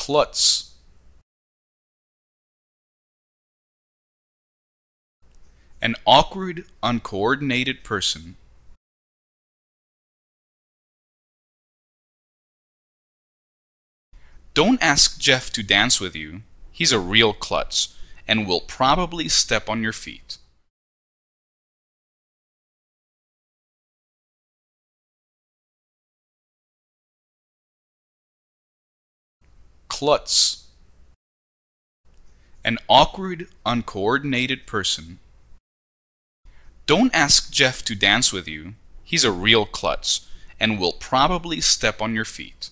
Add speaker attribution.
Speaker 1: klutz. An awkward, uncoordinated person.
Speaker 2: Don't ask Jeff to dance with you. He's a real klutz and will probably step on your feet. klutz. An awkward, uncoordinated person. Don't ask Jeff to dance with you. He's a real klutz and will probably step on your feet.